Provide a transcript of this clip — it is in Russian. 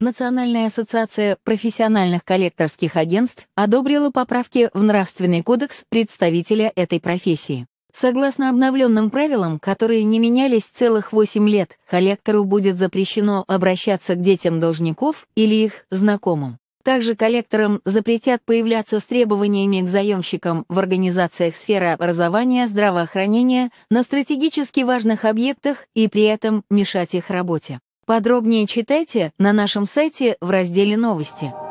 Национальная ассоциация профессиональных коллекторских агентств одобрила поправки в Нравственный кодекс представителя этой профессии. Согласно обновленным правилам, которые не менялись целых 8 лет, коллектору будет запрещено обращаться к детям должников или их знакомым. Также коллекторам запретят появляться с требованиями к заемщикам в организациях сферы образования, здравоохранения, на стратегически важных объектах и при этом мешать их работе. Подробнее читайте на нашем сайте в разделе «Новости».